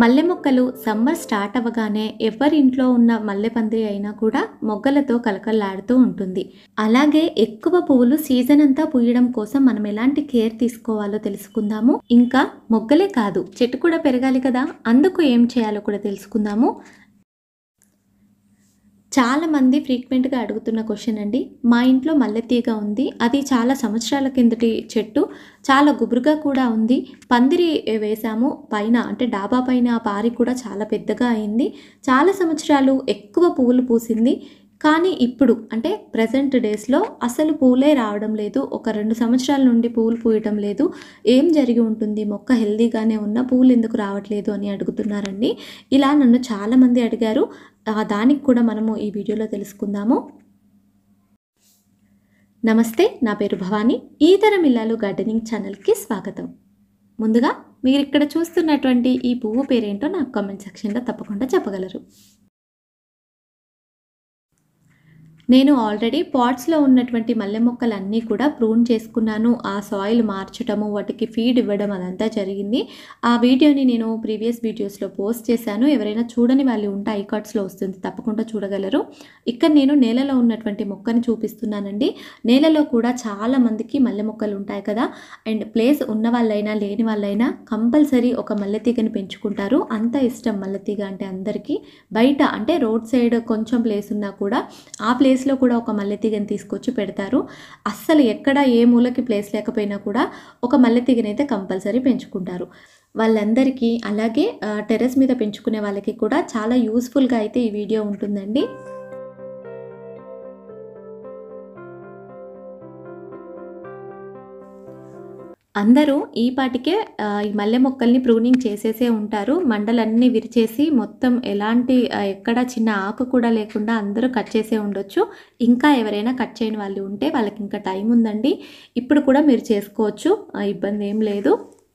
మల్లె మొక్కలు summer start అవ్వగానే ఎవరింట్లో ఉన్న మల్లె పందిరి అయినా కూడా మొగ్గలతో కలకల్లాడుతూ ఉంటుంది అలాగే ఎక్కువ పువ్వులు సీజన్ అంతా పూయడం కోసం మనం ఎలాంటి కేర్ తీసుకోవాలో తెలుసుకుందాము ఇంకా మొగ్గలే కాదు చెట్టు కూడా పెరగాలి కదా అందుకు ఏం చేయాలో కూడా తెలుసుకుందాము చాలామంది ఫ్రీక్వెంట్గా అడుగుతున్న క్వశ్చన్ అండి మా ఇంట్లో మల్లెతీగ ఉంది అది చాలా సంవత్సరాల కిందటి చెట్టు చాలా గుబురుగా కూడా ఉంది పందిరి వేసాము పైన అంటే డాబా పైన పారి కూడా చాలా పెద్దగా అయింది చాలా సంవత్సరాలు ఎక్కువ పువ్వులు పూసింది కానీ ఇప్పుడు అంటే ప్రజెంట్ డేస్లో అసలు పూలే రావడం లేదు ఒక రెండు సంవత్సరాల నుండి పూలు పూయటం లేదు ఏం జరిగి ఉంటుంది మొక్క హెల్దీగానే ఉన్న పూలు ఎందుకు రావట్లేదు అని అడుగుతున్నారండి ఇలా నన్ను చాలామంది అడిగారు దానికి కూడా మనము ఈ వీడియోలో తెలుసుకుందాము నమస్తే నా పేరు భవానీ ఈతరం ఇల్లాలు గార్డెనింగ్ ఛానల్కి స్వాగతం ముందుగా మీరు ఇక్కడ చూస్తున్నటువంటి ఈ పువ్వు పేరేంటో నాకు కామెంట్ సెక్షన్లో తప్పకుండా చెప్పగలరు నేను ఆల్రెడీ పాట్స్లో ఉన్నటువంటి మల్లె మొక్కలన్నీ కూడా ప్రూన్ చేసుకున్నాను ఆ సాయిల్ మార్చటము వాటికి ఫీడ్ ఇవ్వడం అదంతా జరిగింది ఆ వీడియోని నేను ప్రీవియస్ వీడియోస్లో పోస్ట్ చేశాను ఎవరైనా చూడని వాళ్ళు ఉంటే ఐకాట్స్లో వస్తుంది తప్పకుండా చూడగలరు ఇక్కడ నేను నేలలో ఉన్నటువంటి మొక్కని చూపిస్తున్నానండి నేలలో కూడా చాలా మందికి మల్లె మొక్కలు ఉంటాయి కదా అండ్ ప్లేస్ ఉన్న వాళ్ళైనా లేని వాళ్ళైనా కంపల్సరీ ఒక మల్లె తీగని పెంచుకుంటారు అంత ఇష్టం మల్లె తీగ అంటే అందరికీ బయట అంటే రోడ్ సైడ్ కొంచెం ప్లేస్ ఉన్నా కూడా ఆ ప్లేస్ ప్లేస్లో కూడా ఒక మల్లెతీగని తీసుకొచ్చి పెడతారు అస్సలు ఎక్కడ ఏ మూలకి ప్లేస్ లేకపోయినా కూడా ఒక మల్లెతీగని అయితే కంపల్సరీ పెంచుకుంటారు వాళ్ళందరికీ అలాగే టెరెస్ మీద పెంచుకునే వాళ్ళకి కూడా చాలా యూస్ఫుల్గా అయితే ఈ వీడియో ఉంటుందండి అందరూ ఈ పాటికే ఈ మల్లె మొక్కల్ని ప్రూనింగ్ చేసేసే ఉంటారు మండలన్నీ విరిచేసి మొత్తం ఎలాంటి ఎక్కడ చిన్న ఆకు కూడా లేకుండా అందరూ కట్ చేసే ఉండొచ్చు ఇంకా ఎవరైనా కట్ చేయని వాళ్ళు ఉంటే వాళ్ళకి ఇంకా టైం ఉందండి ఇప్పుడు కూడా మీరు చేసుకోవచ్చు ఇబ్బంది ఏం లేదు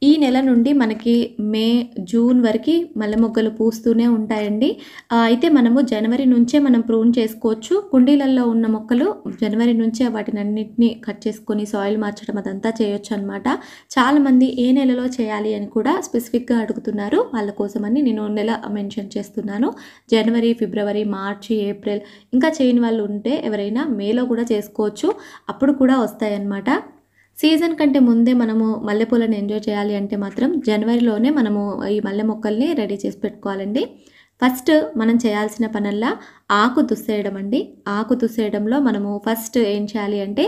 ఈ నెల నుండి మనకి మే జూన్ వరకు మల్లె మొగ్గలు పూస్తూనే ఉంటాయండి అయితే మనము జనవరి నుంచే మనం ప్రూన్ చేసుకోవచ్చు కుండీలలో ఉన్న మొక్కలు జనవరి నుంచే వాటిని అన్నింటినీ కట్ చేసుకొని సాయిల్ మార్చడం అదంతా చేయొచ్చు అనమాట చాలామంది ఏ నెలలో చేయాలి అని కూడా స్పెసిఫిక్గా అడుగుతున్నారు వాళ్ళ కోసమని నేను నెల మెన్షన్ చేస్తున్నాను జనవరి ఫిబ్రవరి మార్చి ఏప్రిల్ ఇంకా చేయని వాళ్ళు ఉంటే ఎవరైనా మేలో కూడా చేసుకోవచ్చు అప్పుడు కూడా వస్తాయన్నమాట సీజన్ కంటే ముందే మనము మల్లెపూలను ఎంజాయ్ చేయాలి అంటే మాత్రం జనవరిలోనే మనము ఈ మల్లె మొక్కల్ని రెడీ చేసి పెట్టుకోవాలండి ఫస్ట్ మనం చేయాల్సిన పనల్లా ఆకు దుస్సేయడం అండి ఆకు దుస్సేయడంలో మనము ఫస్ట్ ఏం చేయాలి అంటే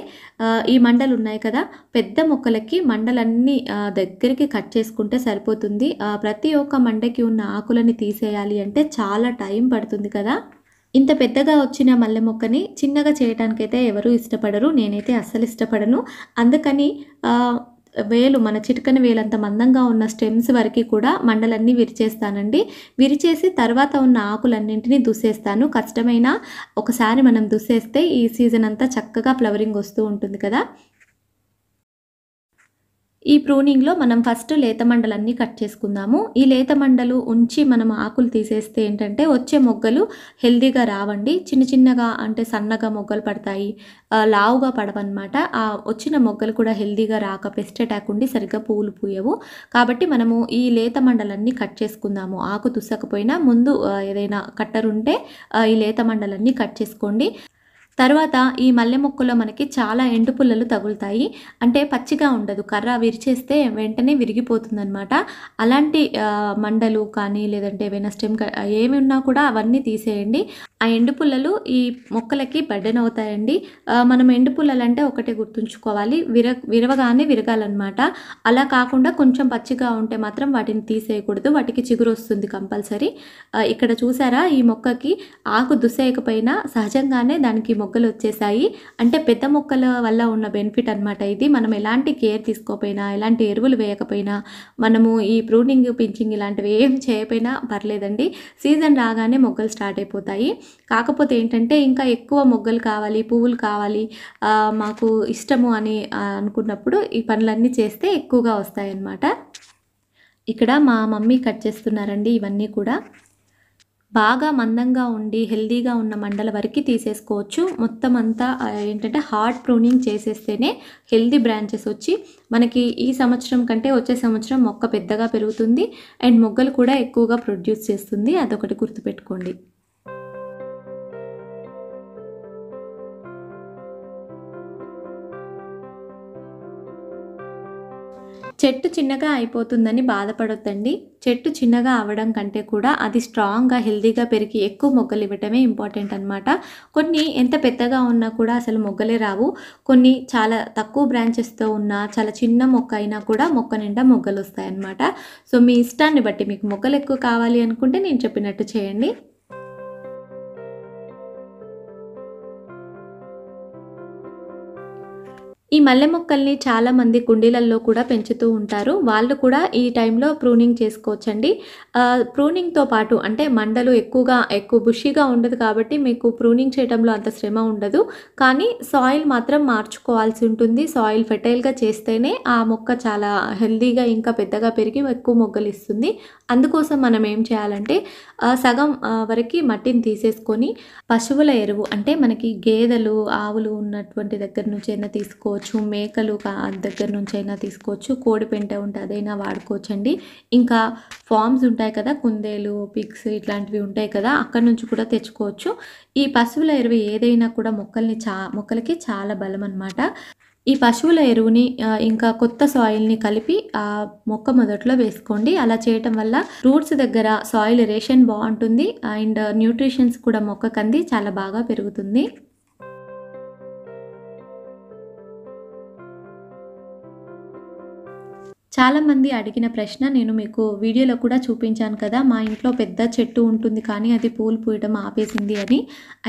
ఈ మండలు ఉన్నాయి కదా పెద్ద మొక్కలకి మండలన్నీ దగ్గరికి కట్ చేసుకుంటే సరిపోతుంది ప్రతి ఒక్క మండకి ఉన్న ఆకులని తీసేయాలి అంటే చాలా టైం పడుతుంది కదా ఇంత పెద్దగా వచ్చిన మల్లె మొక్కని చిన్నగా చేయటానికైతే ఎవరు ఇష్టపడరు నేనైతే అస్సలు ఇష్టపడను అందుకని వేలు మన చిటికన వేలంత మందంగా ఉన్న స్టెమ్స్ వరకు కూడా మండలన్నీ విరిచేస్తానండి విరిచేసి తర్వాత ఉన్న ఆకులన్నింటినీ దుసేస్తాను కష్టమైన ఒకసారి మనం దుసేస్తే ఈ సీజన్ అంతా చక్కగా ఫ్లవరింగ్ వస్తూ ఉంటుంది కదా ఈ ప్రూనింగ్లో మనం ఫస్ట్ లేత మండలన్నీ కట్ చేసుకుందాము ఈ లేత మండలు ఉంచి మనం ఆకులు తీసేస్తే ఏంటంటే వచ్చే మొగ్గలు హెల్దీగా రావండి చిన్న చిన్నగా అంటే సన్నగా మొగ్గలు పడతాయి లావుగా పడవన్నమాట ఆ వచ్చిన మొగ్గలు కూడా హెల్దీగా రాక పెస్ట్ అటాక్ ఉండి సరిగ్గా పూలు పూయవు కాబట్టి మనము ఈ లేత మండలన్నీ కట్ చేసుకుందాము ఆకు తుసకపోయినా ముందు ఏదైనా కట్టర్ ఉంటే ఈ లేత మండలన్నీ కట్ చేసుకోండి తర్వాత ఈ మల్లె మొక్కలో మనకి చాలా ఎండు పుల్లలు తగులుతాయి అంటే పచ్చిగా ఉండదు కర్ర విరిచేస్తే వెంటనే విరిగిపోతుందనమాట అలాంటి మండలు కానీ లేదంటే ఏవైనా స్టెమ్ ఏమి ఉన్నా కూడా అవన్నీ తీసేయండి ఆ ఎండు పుల్లలు ఈ మొక్కలకి బడ్డెన్ మనం ఎండు పుల్లలు అంటే ఒకటే గుర్తుంచుకోవాలి విర విరవగానే విరగాలన్నమాట అలా కాకుండా కొంచెం పచ్చిగా ఉంటే మాత్రం వాటిని తీసేయకూడదు వాటికి చిగురు వస్తుంది కంపల్సరీ ఇక్కడ చూసారా ఈ మొక్కకి ఆకు దుసేయకపోయినా సహజంగానే దానికి మొక్కలు వచ్చేసాయి అంటే పెద్ద మొక్కల వల్ల ఉన్న బెనిఫిట్ అనమాట ఇది మనం ఎలాంటి కేర్ తీసుకోపోయినా ఎలాంటి ఎరువులు వేయకపోయినా మనము ఈ ప్రూనింగ్ పించింగ్ ఇలాంటివి ఏం చేయకపోయినా పర్లేదండి సీజన్ రాగానే మొగ్గలు స్టార్ట్ అయిపోతాయి కాకపోతే ఏంటంటే ఇంకా ఎక్కువ మొగ్గలు కావాలి పువ్వులు కావాలి మాకు ఇష్టము అని అనుకున్నప్పుడు ఈ పనులన్నీ చేస్తే ఎక్కువగా వస్తాయన్నమాట ఇక్కడ మా మమ్మీ కట్ చేస్తున్నారండి ఇవన్నీ కూడా బాగా మందంగా ఉండి హెల్దీగా ఉన్న మండల వరకు తీసేసుకోవచ్చు మొత్తం అంతా ఏంటంటే హార్డ్ ప్రూనింగ్ చేసేస్తేనే హెల్దీ బ్రాంచెస్ వచ్చి మనకి ఈ సంవత్సరం కంటే వచ్చే సంవత్సరం మొక్క పెద్దగా పెరుగుతుంది అండ్ మొగ్గలు కూడా ఎక్కువగా ప్రొడ్యూస్ చేస్తుంది అదొకటి గుర్తుపెట్టుకోండి చెట్టు చిన్నగా అయిపోతుందని బాధపడొద్దండి చెట్టు చిన్నగా అవ్వడం కంటే కూడా అది స్ట్రాంగ్గా హెల్దీగా పెరిగి ఎక్కువ మొగ్గలు ఇవ్వటమే ఇంపార్టెంట్ అనమాట కొన్ని ఎంత పెద్దగా ఉన్నా కూడా అసలు మొగ్గలే రావు కొన్ని చాలా తక్కువ బ్రాంచెస్తో ఉన్న చాలా చిన్న మొక్క అయినా కూడా మొక్క నిండా మొగ్గలు వస్తాయన్నమాట సో మీ ఇష్టాన్ని బట్టి మీకు మొగ్గలు ఎక్కువ కావాలి అనుకుంటే నేను చెప్పినట్టు చేయండి ఈ మల్లె మొక్కల్ని చాలామంది కుండీలల్లో కూడా పెంచుతూ ఉంటారు వాళ్ళు కూడా ఈ టైంలో ప్రూనింగ్ చేసుకోవచ్చండి ప్రూనింగ్తో పాటు అంటే మండలు ఎక్కువగా ఎక్కువ బుషీగా ఉండదు కాబట్టి మీకు ప్రూనింగ్ చేయడంలో అంత శ్రమ ఉండదు కానీ సాయిల్ మాత్రం మార్చుకోవాల్సి ఉంటుంది సాయిల్ ఫెటైల్గా చేస్తేనే ఆ మొక్క చాలా హెల్దీగా ఇంకా పెద్దగా పెరిగి ఎక్కువ మొగ్గలు ఇస్తుంది అందుకోసం మనం ఏం చేయాలంటే సగం వరకు మట్టిని తీసేసుకొని పశువుల ఎరువు అంటే మనకి గేదెలు ఆవులు ఉన్నటువంటి దగ్గర నుంచి ఏదైనా తీసుకోవచ్చు తీసుకోవచ్చు మేకలు దగ్గర నుంచి అయినా తీసుకోవచ్చు కోడి పెంట ఉంటే అదైనా వాడుకోవచ్చండి ఇంకా ఫామ్స్ ఉంటాయి కదా కుందేలు పిక్స్ ఇట్లాంటివి ఉంటాయి కదా అక్కడ నుంచి కూడా తెచ్చుకోవచ్చు ఈ పశువుల ఎరువు ఏదైనా కూడా మొక్కల్ని చా మొక్కలకి చాలా బలం అనమాట ఈ పశువుల ఎరువుని ఇంకా కొత్త సాయిల్ని కలిపి ఆ మొక్క మొదట్లో వేసుకోండి అలా చేయటం వల్ల రూట్స్ దగ్గర సాయిల్ రేషన్ బాగుంటుంది అండ్ న్యూట్రిషన్స్ కూడా మొక్కకంది చాలా బాగా పెరుగుతుంది చాలామంది అడిగిన ప్రశ్న నేను మీకు వీడియోలో కూడా చూపించాను కదా మా ఇంట్లో పెద్ద చెట్టు ఉంటుంది కానీ అది పూలు పూయడం ఆపేసింది అని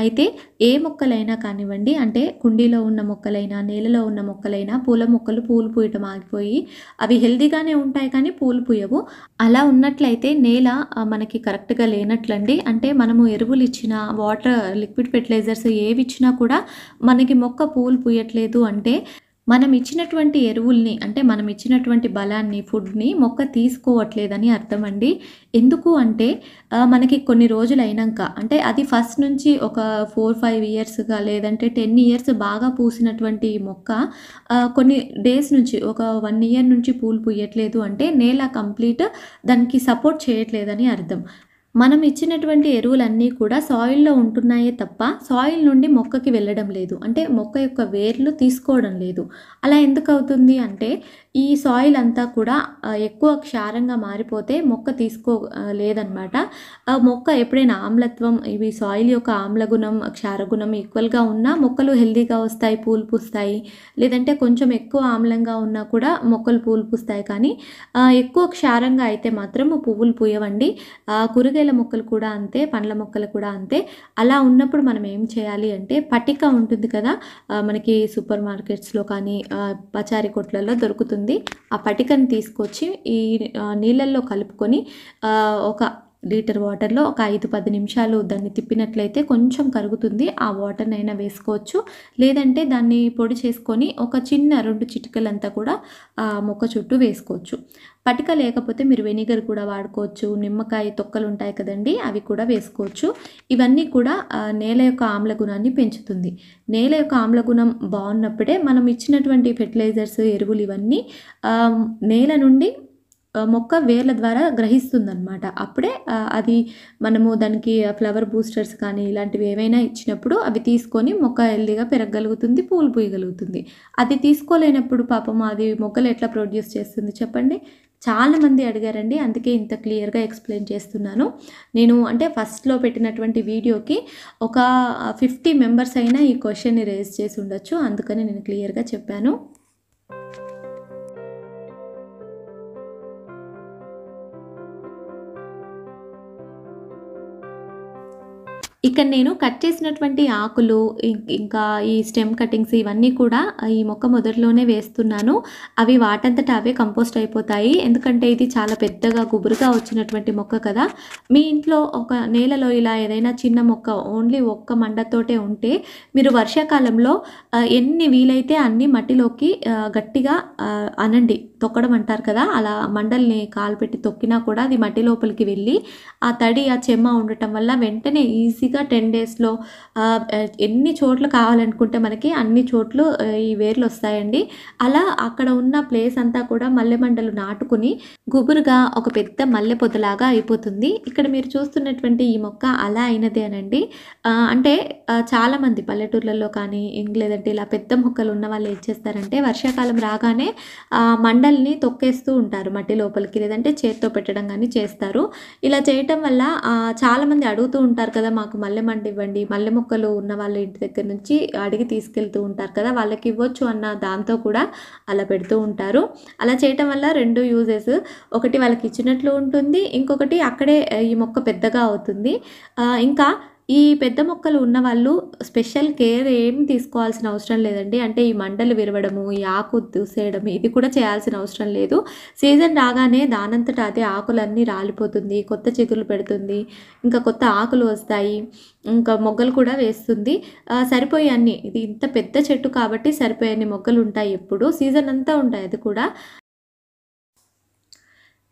అయితే ఏ మొక్కలైనా కానివ్వండి అంటే కుండీలో ఉన్న మొక్కలైనా నేలలో ఉన్న మొక్కలైనా పూల మొక్కలు పూలు పూయటం ఆగిపోయి అవి హెల్దీగానే ఉంటాయి కానీ పూలు పూయవు అలా ఉన్నట్లయితే నేల మనకి కరెక్ట్గా లేనట్లండి అంటే మనము ఎరువులు ఇచ్చిన వాటర్ లిక్విడ్ ఫెర్టిలైజర్స్ ఏవి ఇచ్చినా కూడా మనకి మొక్క పూలు పూయట్లేదు అంటే మనం ఇచ్చినటువంటి ఎరువుల్ని అంటే మనం ఇచ్చినటువంటి బలాన్ని ఫుడ్ని మొక్క తీసుకోవట్లేదని అర్థమండి ఎందుకు అంటే మనకి కొన్ని రోజులు అయినాక అంటే అది ఫస్ట్ నుంచి ఒక ఫోర్ ఫైవ్ ఇయర్స్గా లేదంటే టెన్ ఇయర్స్ బాగా పూసినటువంటి మొక్క కొన్ని డేస్ నుంచి ఒక వన్ ఇయర్ నుంచి పూలు పూయట్లేదు అంటే నేల కంప్లీట్ దానికి సపోర్ట్ చేయట్లేదని అర్థం మనం ఇచ్చినటువంటి ఎరువులన్నీ కూడా సాయిల్లో ఉంటున్నాయే తప్ప సాయిల్ నుండి మొక్కకి వెళ్ళడం లేదు అంటే మొక్క యొక్క వేర్లు తీసుకోవడం లేదు అలా ఎందుకు అవుతుంది అంటే ఈ సాయిల్ అంతా కూడా ఎక్కువ క్షారంగా మారిపోతే మొక్క తీసుకో లేదనమాట ఆ మొక్క ఎప్పుడైనా ఆమ్లత్వం ఇవి సాయిల్ యొక్క ఆమ్లగుణం క్షారగుణం ఈక్వల్గా ఉన్నా మొక్కలు హెల్దీగా వస్తాయి పూలు పూస్తాయి లేదంటే కొంచెం ఎక్కువ ఆమ్లంగా ఉన్నా కూడా మొక్కలు పూలు పూస్తాయి కానీ ఎక్కువ క్షారంగా అయితే మాత్రం పువ్వులు పూయవండి కూరగాయల మొక్కలు కూడా అంతే పండ్ల మొక్కలు కూడా అంతే అలా ఉన్నప్పుడు మనం ఏం చేయాలి అంటే పటిక ఉంటుంది కదా మనకి సూపర్ మార్కెట్స్లో కానీ పచారీ కొట్లలో దొరుకుతుంది ఉంది ఆ పటికను తీసుకొచ్చి ఈ నీళ్ళల్లో కలుపుకొని ఒక లీటర్ వాటర్లో ఒక ఐదు పది నిమిషాలు దాన్ని తిప్పినట్లయితే కొంచెం కరుగుతుంది ఆ వాటర్నైనా వేసుకోవచ్చు లేదంటే దాన్ని పొడి చేసుకొని ఒక చిన్న రెండు చిటికలంతా కూడా మొక్క చుట్టూ వేసుకోవచ్చు పటిక లేకపోతే మీరు వెనిగర్ కూడా వాడుకోవచ్చు నిమ్మకాయ తొక్కలు ఉంటాయి కదండి అవి కూడా వేసుకోవచ్చు ఇవన్నీ కూడా నేల యొక్క ఆమ్లగుణాన్ని పెంచుతుంది నేల యొక్క ఆమ్లగుణం బాగున్నప్పుడే మనం ఇచ్చినటువంటి ఫెర్టిలైజర్స్ ఎరువులు ఇవన్నీ నేల నుండి మొక్క వేర్ల ద్వారా గ్రహిస్తుందనమాట అప్పుడే అది మనము దానికి ఫ్లవర్ బూస్టర్స్ కానీ ఇలాంటివి ఏవైనా ఇచ్చినప్పుడు అవి తీసుకొని మొక్క హెల్దీగా పెరగగలుగుతుంది పూలు పూయగలుగుతుంది అది తీసుకోలేనప్పుడు పాపం అది మొక్కలు ఎట్లా ప్రొడ్యూస్ చేస్తుంది చెప్పండి చాలామంది అడిగారండి అందుకే ఇంత క్లియర్గా ఎక్స్ప్లెయిన్ చేస్తున్నాను నేను అంటే ఫస్ట్లో పెట్టినటువంటి వీడియోకి ఒక ఫిఫ్టీ మెంబర్స్ అయినా ఈ క్వశ్చన్ని రేజ్ చేసి ఉండొచ్చు అందుకని నేను క్లియర్గా చెప్పాను ఇక్కడ నేను కట్ చేసినటువంటి ఆకులు ఇంకా ఈ స్టెమ్ కటింగ్స్ ఇవన్నీ కూడా ఈ మొక్క మొదట్లోనే వేస్తున్నాను అవి వాటంతట అవే కంపోస్ట్ అయిపోతాయి ఎందుకంటే ఇది చాలా పెద్దగా గుబురుగా వచ్చినటువంటి మొక్క కదా మీ ఇంట్లో ఒక నేలలో ఇలా ఏదైనా చిన్న మొక్క ఓన్లీ ఒక్క మండతోటే ఉంటే మీరు వర్షాకాలంలో ఎన్ని వీలైతే అన్ని మట్టిలోకి గట్టిగా అనండి తొక్కడం అంటారు కదా అలా మండల్ని కాలు పెట్టి తొక్కినా కూడా అది మట్టి లోపలికి వెళ్ళి ఆ తడి ఆ చెమ్మ ఉండటం వల్ల వెంటనే ఈజీగా ఈజీగా టెన్ డేస్లో ఎన్ని చోట్ల కావాలనుకుంటే మనకి అన్ని చోట్లు ఈ వేర్లు వస్తాయండి అలా అక్కడ ఉన్న ప్లేస్ అంతా కూడా మల్లెమండలు నాటుకుని గుబురుగా ఒక పెద్ద మల్లె పొదలాగా అయిపోతుంది ఇక్కడ మీరు చూస్తున్నటువంటి ఈ మొక్క అలా అయినది అనండి అంటే చాలామంది పల్లెటూర్లలో కానీ లేదంటే ఇలా పెద్ద మొక్కలు ఉన్న వాళ్ళు ఏం చేస్తారంటే వర్షాకాలం రాగానే మండల్ని తొక్కేస్తూ ఉంటారు మట్టి లోపలికి లేదంటే చేత్తో పెట్టడం కానీ చేస్తారు ఇలా చేయటం వల్ల చాలామంది అడుగుతూ ఉంటారు కదా మాకు మల్లెమండి ఇవ్వండి మల్లె మొక్కలు ఉన్న వాళ్ళ ఇంటి దగ్గర నుంచి అడిగి తీసుకెళ్తూ ఉంటారు కదా వాళ్ళకి ఇవ్వచ్చు అన్న దాంతో కూడా అలా పెడుతూ ఉంటారు అలా చేయటం వల్ల రెండు యూజెస్ ఒకటి వాళ్ళకి ఇచ్చినట్లు ఉంటుంది ఇంకొకటి అక్కడే ఈ మొక్క పెద్దగా అవుతుంది ఇంకా ఈ పెద్ద మొక్కలు ఉన్నవాళ్ళు స్పెషల్ కేర్ ఏం తీసుకోవాల్సిన అవసరం లేదండి అంటే ఈ మండలు విరవడము ఈ ఆకు దూసేయడం ఇది కూడా చేయాల్సిన అవసరం లేదు సీజన్ రాగానే దానంతట అదే ఆకులన్నీ రాలిపోతుంది కొత్త చిగులు పెడుతుంది ఇంకా కొత్త ఆకులు వస్తాయి ఇంకా మొగ్గలు కూడా వేస్తుంది సరిపోయే అన్ని ఇది ఇంత పెద్ద చెట్టు కాబట్టి సరిపోయే మొగ్గలు ఉంటాయి ఎప్పుడు సీజన్ అంతా ఉంటాయి అది కూడా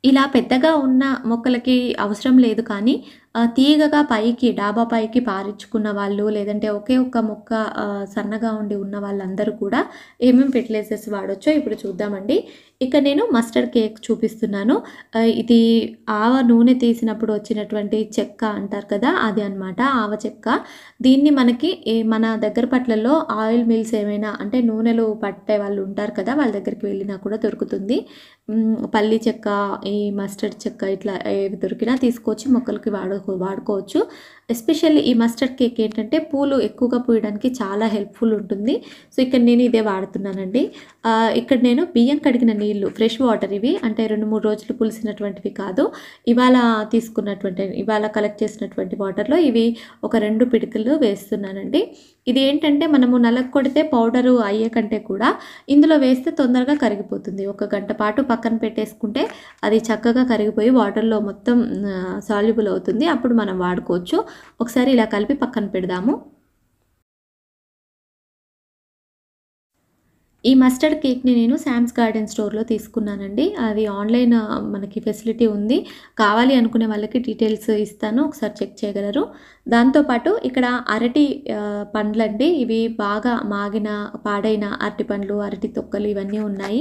ఇలా పెద్దగా ఉన్న మొక్కలకి అవసరం లేదు కానీ తీగగా పైకి డాబా పైకి పారించుకున్న వాళ్ళు లేదంటే ఒకే ఒక్క మొక్క సన్నగా ఉండి ఉన్న వాళ్ళందరూ కూడా ఏమేమి ఫెర్టిలైజర్స్ వాడొచ్చో ఇప్పుడు చూద్దామండి ఇక నేను మస్టర్డ్ కేక్ చూపిస్తున్నాను ఇది ఆవ నూనె తీసినప్పుడు వచ్చినటువంటి చెక్క అంటారు కదా అది అనమాట ఆవ చెక్క దీన్ని మనకి మన దగ్గర పట్లలో ఆయిల్ మిల్స్ ఏమైనా అంటే నూనెలు పట్టే వాళ్ళు ఉంటారు కదా వాళ్ళ దగ్గరికి వెళ్ళినా కూడా దొరుకుతుంది పల్లి చెక్క ఈ మస్టర్డ్ చెక్క ఇట్లా ఏవి దొరికినా తీసుకొచ్చి మొక్కలకి వాడు వాడుకోవచ్చు ఎస్పెషల్లీ ఈ మస్టర్డ్ కేక్ ఏంటంటే పూలు ఎక్కువగా పూయడానికి చాలా హెల్ప్ఫుల్ ఉంటుంది సో ఇక్కడ నేను ఇదే వాడుతున్నానండి ఇక్కడ నేను బియ్యం కడిగిన నీళ్లు ఫ్రెష్ వాటర్ ఇవి అంటే రెండు మూడు రోజులు పులిసినటువంటివి కాదు ఇవాళ తీసుకున్నటువంటి ఇవాళ కలెక్ట్ చేసినటువంటి వాటర్లో ఇవి ఒక రెండు పిడికలు వేస్తున్నానండి ఇది ఏంటంటే మనము నలక కొడితే పౌడరు అయ్యే కంటే కూడా ఇందులో వేస్తే తొందరగా కరిగిపోతుంది ఒక గంట పాటు పక్కన పెట్టేసుకుంటే అది చక్కగా కరిగిపోయి వాటర్లో మొత్తం సాల్యుబుల్ అవుతుంది అప్పుడు మనం వాడుకోవచ్చు ఒకసారి ఇలా కలిపి పక్కన పెడదాము ఈ మస్టర్డ్ కేక్ని నేను శామ్స్ గార్డెన్ స్టోర్లో తీసుకున్నానండి అది ఆన్లైన్ మనకి ఫెసిలిటీ ఉంది కావాలి అనుకునే వాళ్ళకి డీటెయిల్స్ ఇస్తాను ఒకసారి చెక్ చేయగలరు దాంతోపాటు ఇక్కడ అరటి పండ్లండి ఇవి బాగా మాగిన పాడైన అరటి పండ్లు అరటి తొక్కలు ఇవన్నీ ఉన్నాయి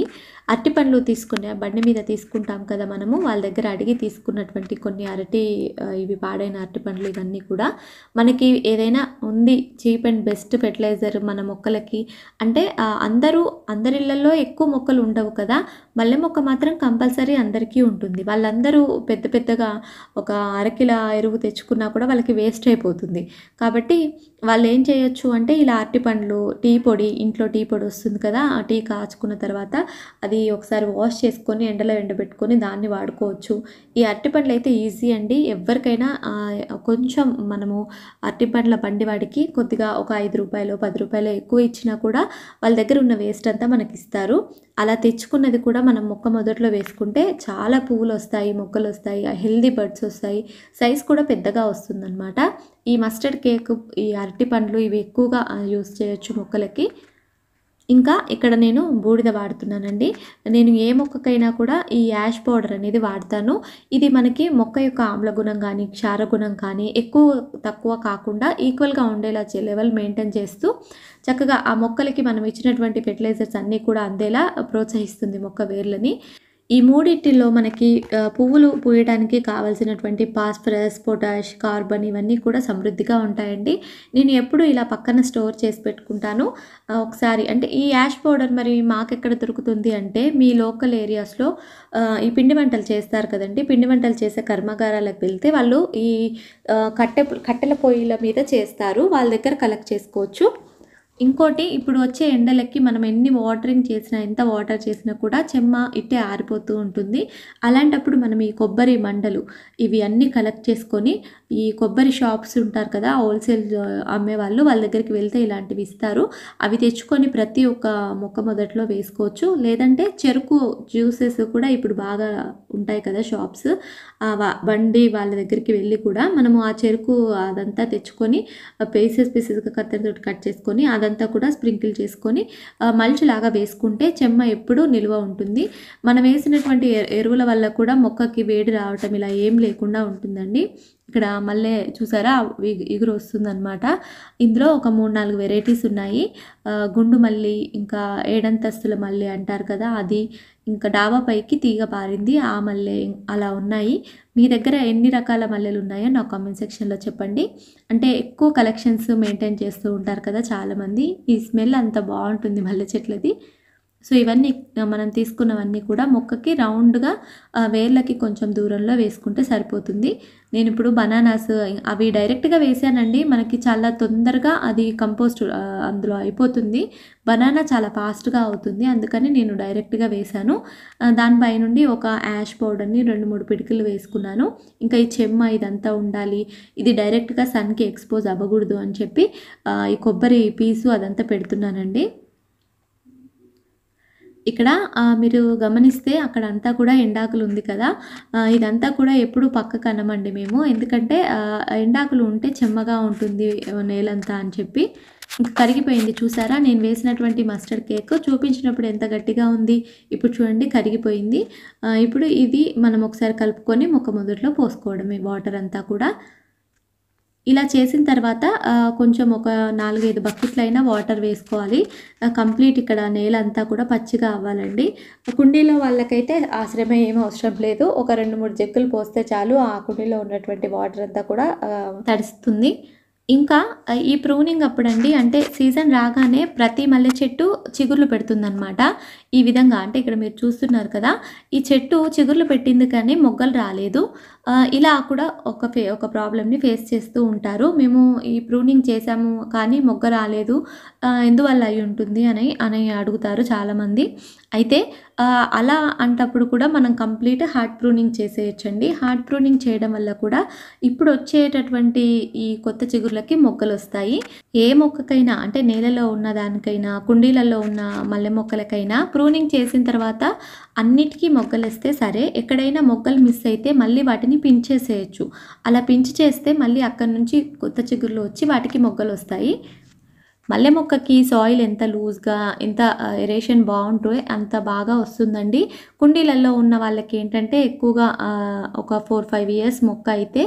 అరటి పండ్లు తీసుకునే బండి మీద తీసుకుంటాం కదా మనము వాళ్ళ దగ్గర అడిగి తీసుకున్నటువంటి కొన్ని అరటి ఇవి పాడైన అరటి పండ్లు ఇవన్నీ కూడా మనకి ఏదైనా ఉంది చీప్ అండ్ బెస్ట్ ఫెర్టిలైజర్ మన మొక్కలకి అంటే అందరూ అందరిళ్ళల్లో ఎక్కువ మొక్కలు ఉండవు కదా మల్లె మొక్క మాత్రం కంపల్సరీ అందరికీ ఉంటుంది వాళ్ళందరూ పెద్ద పెద్దగా ఒక అరకిల ఎరువు తెచ్చుకున్నా కూడా వాళ్ళకి వేస్ట్ అయిపోతుంది కాబట్టి వాళ్ళు ఏం చేయొచ్చు అంటే ఇలా అరటి పండ్లు టీ పొడి ఇంట్లో టీ పొడి వస్తుంది కదా ఆ టీ కాచుకున్న తర్వాత అది ఒకసారి వాష్ చేసుకొని ఎండలో ఎండబెట్టుకొని దాన్ని వాడుకోవచ్చు ఈ అరటి పండ్లు అయితే ఈజీ అండి ఎవరికైనా కొంచెం మనము అరటి పండ్ల బండి వాడికి కొద్దిగా ఒక ఐదు రూపాయలు పది రూపాయలు ఎక్కువ ఇచ్చినా కూడా వాళ్ళ దగ్గర ఉన్న వేస్ట్ అంతా మనకి ఇస్తారు అలా తెచ్చుకున్నది కూడా మనం మొక్క మొదట్లో వేసుకుంటే చాలా పువ్వులు వస్తాయి మొక్కలు వస్తాయి హెల్దీ బర్డ్స్ వస్తాయి సైజ్ కూడా పెద్దగా వస్తుందన్నమాట ఈ మస్టర్డ్ కేక్ ఈ అరటి పండ్లు ఇవి ఎక్కువగా యూస్ చేయొచ్చు మొక్కలకి ఇంకా ఇక్కడ నేను బూడిద వాడుతున్నానండి నేను ఏ మొక్కకైనా కూడా ఈ యాష్ పౌడర్ అనేది వాడతాను ఇది మనకి మొక్క యొక్క ఆమ్ల గుణం కానీ క్షారగుణం కానీ ఎక్కువ తక్కువ కాకుండా ఈక్వల్గా ఉండేలా లెవెల్ మెయింటైన్ చేస్తూ చక్కగా ఆ మొక్కలకి మనం ఇచ్చినటువంటి ఫెర్టిలైజర్స్ అన్నీ కూడా అందేలా ప్రోత్సహిస్తుంది మొక్క వేర్లని ఈ మూడింటిలో మనకి పువ్వులు పూయడానికి కావాల్సినటువంటి పాస్ఫరస్ పొటాష్ కార్బన్ ఇవన్నీ కూడా సమృద్ధిగా ఉంటాయండి నేను ఎప్పుడు ఇలా పక్కన స్టోర్ చేసి పెట్టుకుంటాను ఒకసారి అంటే ఈ యాష్ పౌడర్ మరి మాకెక్కడ దొరుకుతుంది అంటే మీ లోకల్ ఏరియాస్లో ఈ పిండి వంటలు చేస్తారు కదండి పిండి వంటలు చేసే కర్మాగారాలకు వెళ్తే వాళ్ళు ఈ కట్టె కట్టెల పొయ్యిల మీద చేస్తారు వాళ్ళ దగ్గర కలెక్ట్ చేసుకోవచ్చు ఇంకోటి ఇప్పుడు వచ్చే ఎండలకి మనం ఎన్ని వాటరింగ్ చేసినా ఎంత వాటర్ చేసినా కూడా చెమ్మ ఇట్టే ఆరిపోతూ ఉంటుంది అలాంటప్పుడు మనం ఈ కొబ్బరి మండలు ఇవి అన్నీ కలెక్ట్ చేసుకొని ఈ కొబ్బరి షాప్స్ ఉంటారు కదా హోల్సేల్ అమ్మే వాళ్ళు వాళ్ళ దగ్గరికి వెళ్తే ఇలాంటివి ఇస్తారు అవి తెచ్చుకొని ప్రతి ఒక్క మొక్క మొదట్లో వేసుకోవచ్చు లేదంటే చెరుకు జ్యూసెస్ కూడా ఇప్పుడు బాగా ఉంటాయి కదా షాప్స్ బండి వాళ్ళ దగ్గరికి వెళ్ళి కూడా మనము ఆ చెరుకు అదంతా తెచ్చుకొని పేసెస్ పీసెస్గా కత్తెరతో కట్ చేసుకొని అది అదంతా కూడా స్ప్రింకిల్ చేసుకొని మల్చిలాగా వేసుకుంటే చెమ్మ ఎప్పుడూ నిల్వ ఉంటుంది మనం వేసినటువంటి ఎరువుల వల్ల కూడా మొక్కకి వేడి రావటం ఇలా ఏం లేకుండా ఉంటుందండి ఇక్కడ మళ్ళీ చూసారా ఎగురు వస్తుందన్నమాట ఇందులో ఒక మూడు నాలుగు వెరైటీస్ ఉన్నాయి గుండు మల్లి ఇంకా ఏడంతస్తుల మల్లి అంటారు కదా అది ఇంకా డాబా పైకి తీగ పారింది ఆ మల్లె అలా ఉన్నాయి మీ దగ్గర ఎన్ని రకాల మల్లెలు ఉన్నాయో నా కామెంట్ సెక్షన్లో చెప్పండి అంటే ఎక్కువ కలెక్షన్స్ మెయింటైన్ చేస్తూ ఉంటారు కదా చాలామంది ఈ స్మెల్ అంత బాగుంటుంది మల్లె చెట్లది సో ఇవన్నీ మనం తీసుకున్నవన్నీ కూడా మొక్కకి రౌండ్గా వేర్లకి కొంచెం దూరంలో వేసుకుంటే సరిపోతుంది నేను ఇప్పుడు బనానాస్ అవి డైరెక్ట్గా వేసానండి మనకి చాలా తొందరగా అది కంపోస్ట్ అందులో అయిపోతుంది బనానా చాలా ఫాస్ట్గా అవుతుంది అందుకని నేను డైరెక్ట్గా వేశాను దానిపై నుండి ఒక యాష్ పౌడర్ని రెండు మూడు పిడికిలు వేసుకున్నాను ఇంకా ఈ చెమ్మ ఇదంతా ఉండాలి ఇది డైరెక్ట్గా సన్కి ఎక్స్పోజ్ అవ్వకూడదు అని చెప్పి ఈ కొబ్బరి పీసు అదంతా పెడుతున్నానండి ఇక్కడ మీరు గమనిస్తే అక్కడ అంతా కూడా ఎండాకులు ఉంది కదా ఇదంతా కూడా ఎప్పుడు పక్క కనమండి మేము ఎందుకంటే ఎండాకులు ఉంటే చెమ్మగా ఉంటుంది నేలంతా అని చెప్పి ఇంకా కరిగిపోయింది చూసారా నేను వేసినటువంటి మస్టర్డ్ కేక్ చూపించినప్పుడు ఎంత గట్టిగా ఉంది ఇప్పుడు చూడండి కరిగిపోయింది ఇప్పుడు ఇది మనం ఒకసారి కలుపుకొని మొక్క మొదట్లో పోసుకోవడమే వాటర్ అంతా కూడా ఇలా చేసిన తర్వాత కొంచెం ఒక నాలుగైదు బకెట్లైనా వాటర్ వేసుకోవాలి కంప్లీట్ ఇక్కడ నేల అంతా కూడా పచ్చిగా అవ్వాలండి కుండీలో వాళ్ళకైతే ఆ ఏమి అవసరం లేదు ఒక రెండు మూడు జగ్గులు పోస్తే చాలు ఆ కుండీలో ఉన్నటువంటి వాటర్ అంతా కూడా తడుస్తుంది ఇంకా ఈ ప్రూనింగ్ అప్పుడండి అంటే సీజన్ రాగానే ప్రతి మల్లె చెట్టు చిగుర్లు పెడుతుందనమాట ఈ విధంగా అంటే ఇక్కడ మీరు చూస్తున్నారు కదా ఈ చెట్టు చిగుర్లు పెట్టింది కానీ మొగ్గలు రాలేదు ఇలా కూడా ఒక ఫే ఒక ప్రాబ్లమ్ని ఫేస్ చేస్తూ ఉంటారు మేము ఈ ప్రూనింగ్ చేసాము కానీ మొగ్గ రాలేదు ఎందువల్ల అయి ఉంటుంది అని అని అడుగుతారు చాలామంది అయితే అలా అంటప్పుడు కూడా మనం కంప్లీట్ హార్ట్ ప్రూనింగ్ చేసేయచ్చండి హార్ట్ ప్రూనింగ్ చేయడం వల్ల కూడా ఇప్పుడు వచ్చేటటువంటి ఈ కొత్త చిగుర్లకి మొక్కలు వస్తాయి ఏ మొక్కకైనా అంటే నేలలో ఉన్న దానికైనా కుండీలలో ఉన్న మల్లె మొక్కలకైనా ప్రూనింగ్ చేసిన తర్వాత అన్నిటికీ మొగ్గలేస్తే సరే ఎక్కడైనా మొగ్గలు మిస్ అయితే మళ్ళీ వాటిని పించేసేయచ్చు అలా పించి చేస్తే మళ్ళీ అక్కడి నుంచి కొత్త చిగురులు వచ్చి వాటికి మొగ్గలు వస్తాయి మల్లె మొక్కకి సాయిల్ ఎంత లూజ్గా ఎంత ఎరేషన్ బాగుంటో అంత బాగా వస్తుందండి కుండీలలో ఉన్న వాళ్ళకి ఏంటంటే ఎక్కువగా ఒక ఫోర్ ఫైవ్ ఇయర్స్ మొక్క అయితే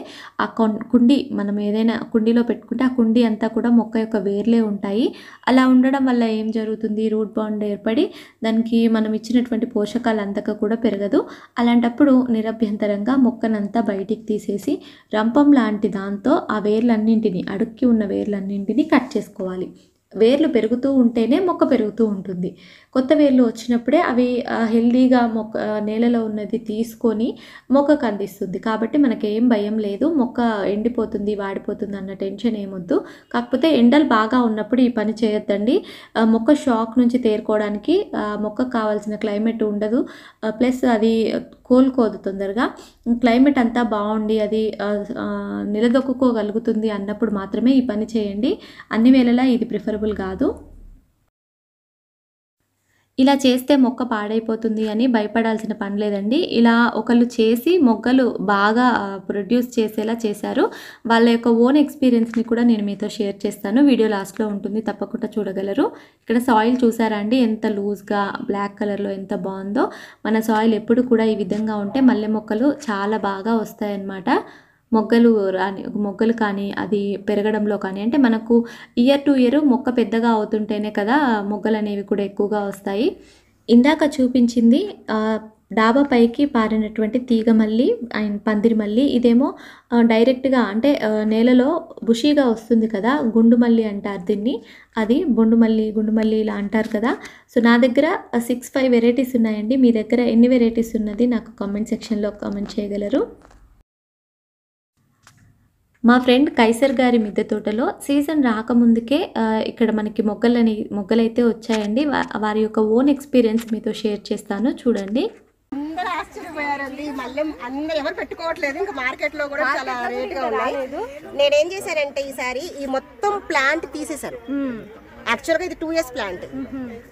ఆ కుండి మనం ఏదైనా కుండీలో పెట్టుకుంటే ఆ కుండీ అంతా కూడా మొక్క యొక్క వేర్లే ఉంటాయి అలా ఉండడం వల్ల ఏం జరుగుతుంది రూట్ బాండ్ ఏర్పడి దానికి మనం ఇచ్చినటువంటి పోషకాలు అంతగా కూడా పెరగదు అలాంటప్పుడు నిరభ్యంతరంగా మొక్కనంతా బయటికి తీసేసి రంపం లాంటి దాంతో ఆ వేర్లన్నింటినీ అడుక్కి ఉన్న వేర్లన్నింటినీ కట్ చేసుకోవాలి వేర్లు పెరుగుతూ ఉంటేనే మొక్క పెరుగుతూ ఉంటుంది కొత్త వేర్లు వచ్చినప్పుడే అవి హెల్దీగా మొక్క నేలలో ఉన్నది తీసుకొని మొక్కకు అందిస్తుంది కాబట్టి మనకేం భయం లేదు మొక్క ఎండిపోతుంది వాడిపోతుంది అన్న టెన్షన్ ఏమొద్దు కాకపోతే ఎండలు బాగా ఉన్నప్పుడు ఈ పని చేయొద్దండి మొక్క షాక్ నుంచి తేరుకోవడానికి మొక్కకు కావాల్సిన క్లైమేట్ ఉండదు ప్లస్ అది కోలుకోదు తొందరగా క్లైమేట్ అంతా బాగుండి అది నిలదొక్కుకోగలుగుతుంది అన్నప్పుడు మాత్రమే ఈ పని చేయండి అన్ని వేళలా ఇది ప్రిఫరబుల్ కాదు ఇలా చేస్తే మొక్క పాడైపోతుంది అని భయపడాల్సిన పని లేదండి ఇలా ఒకళ్ళు చేసి మొగ్గలు బాగా ప్రొడ్యూస్ చేసేలా చేశారు వాళ్ళ యొక్క ఓన్ ఎక్స్పీరియన్స్ని కూడా నేను మీతో షేర్ చేస్తాను వీడియో లాస్ట్లో ఉంటుంది తప్పకుండా చూడగలరు ఇక్కడ సాయిల్ చూసారా అండి ఎంత లూజ్గా బ్లాక్ కలర్లో ఎంత బాగుందో మన సాయిల్ ఎప్పుడు కూడా ఈ విధంగా ఉంటే మల్లె మొక్కలు చాలా బాగా వస్తాయన్నమాట మొగ్గలు రాని మొగ్గలు కానీ అది పెరగడంలో కానీ అంటే మనకు ఇయర్ టు ఇయర్ మొక్క పెద్దగా అవుతుంటేనే కదా మొగ్గలు అనేవి కూడా ఎక్కువగా వస్తాయి ఇందాక చూపించింది డాబా పైకి పారినటువంటి తీగ మల్లి అండ్ పందిరి మల్లి ఇదేమో డైరెక్ట్గా అంటే నేలలో బుషీగా వస్తుంది కదా గుండు మల్లి అంటారు దీన్ని అది బొండు మల్లి గుండు మల్లి ఇలా అంటారు కదా సో నా దగ్గర సిక్స్ ఫైవ్ వెరైటీస్ ఉన్నాయండి మీ దగ్గర ఎన్ని వెరైటీస్ ఉన్నది నాకు కామెంట్ సెక్షన్లో కామెంట్ చేయగలరు మా ఫ్రెండ్ కైసర్ గారి మిద్దె తోటలో సీజన్ రాకముందుకే ఇక్కడ మనకి మొగ్గలు అయితే వచ్చాయండి వారి యొక్క ఓన్ ఎక్స్పీరియన్స్ మీతో షేర్ చేస్తాను చూడండి అందరూ ఆశ్చర్యపోయారండి మళ్ళీ ఎవరు పెట్టుకోవట్లేదు ఇంకా మార్కెట్ లో కూడా చాలా రేట్ గా ఉన్నాయి నేనేం చేశానంటే ఈసారి ఈ మొత్తం ప్లాంట్ తీసేశాను యాక్చువల్గా ఇది టూ ఇయర్స్ ప్లాంట్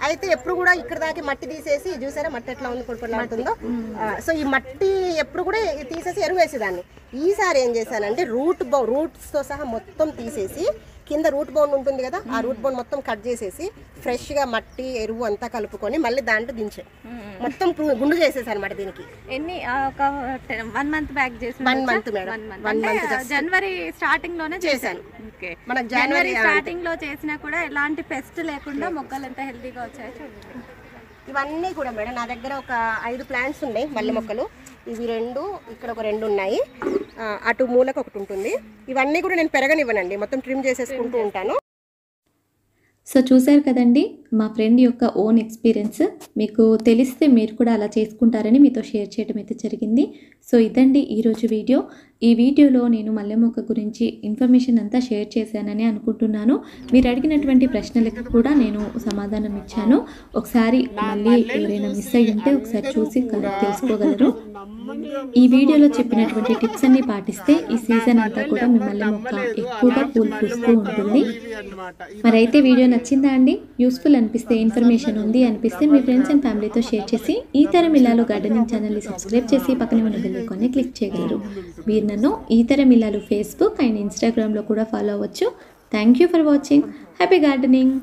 అయితే ఎప్పుడు కూడా ఇక్కడ దాకా మట్టి తీసేసి చూసారా మట్టి ఎట్లా ఉంది కొడుకుంటుందో mm-hmm. సో ఈ మట్టి ఎప్పుడు కూడా తీసేసి ఎరువేసేదాన్ని ఈసారి ఏం చేశానంటే రూట్ రూట్స్తో సహా మొత్తం తీసేసి కింద రూట్ బోన్ ఉంటుంది కదా ఆ రూట్ బోన్ మొత్తం కట్ చేసేసి ఫ్రెష్ గా మట్టి ఎరువు అంతా కలుపుకొని మళ్ళీ దాంట్లో దించే మొత్తం గుండు చేసేసానమాట దీనికి ఎన్ని ఒక వన్ మంత్ బ్యాక్ చేసి one month madam one month జనవరి స్టార్టింగ్ లోనే చేశాను మనకు జనవరి స్టార్టింగ్ లో చేసినా కూడా ఎలాంటి పెస్ట్ లేకుండా మొక్కలు ఎంత హెల్దీగా వచ్చాయో చూడండి ఇవన్నీ కూడా మేడం నా దగ్గర ఒక ఐదు ప్లాంట్స్ ఉన్నాయి మల్లె మొక్కలు ఇవి రెండు ఇక్కడ ఒక రెండు ఉన్నాయి అటు మూలకు ఒకటి ఉంటుంది ఇవన్నీ కూడా నేను పెరగనివ్వనండి మొత్తం ట్రిమ్ చేసేసుకుంటూ ఉంటాను సో చూశారు కదండి మా ఫ్రెండ్ యొక్క ఓన్ ఎక్స్పీరియన్స్ మీకు తెలిస్తే మీరు కూడా అలా చేసుకుంటారని మీతో షేర్ చేయడం అయితే జరిగింది సో ఇదండి ఈరోజు వీడియో ఈ వీడియోలో నేను మల్లెమొక్క గురించి ఇన్ఫర్మేషన్ అంతా షేర్ చేశానని అనుకుంటున్నాను మీరు అడిగినటువంటి ప్రశ్నలకు కూడా నేను సమాధానం ఇచ్చాను ఒకసారి మళ్ళీ ఎవరైనా మిస్ అయ్యి ఉంటే ఒకసారి చూసి తెలుసుకోగలరు ఈ వీడియోలో చెప్పినటువంటి టిప్స్ అన్ని పాటిస్తే ఈ సీజన్ అంతా కూడా మీ మల్లెమొక్క ఎక్కువగా పూలు పూస్తూ ఉంటుంది మరైతే వీడియో నచ్చిందా అండి యూస్ఫుల్ అనిపిస్తే ఇన్ఫర్మేషన్ ఉంది అనిపిస్తే మీ ఫ్రెండ్స్ అండ్ ఫ్యామిలీతో షేర్ చేసి ఈ తరం ఇలాలో గార్డెనింగ్ ఛానల్ని సబ్స్క్రైబ్ చేసి పక్కన ఉన్న ఐకాన్ని క్లిక్ చేయగలరు hmm. మీరు నన్ను ఈతర మిలాలు ఫేస్బుక్ అండ్ ఇన్స్టాగ్రామ్లో కూడా ఫాలో అవ్వచ్చు thank you for watching happy gardening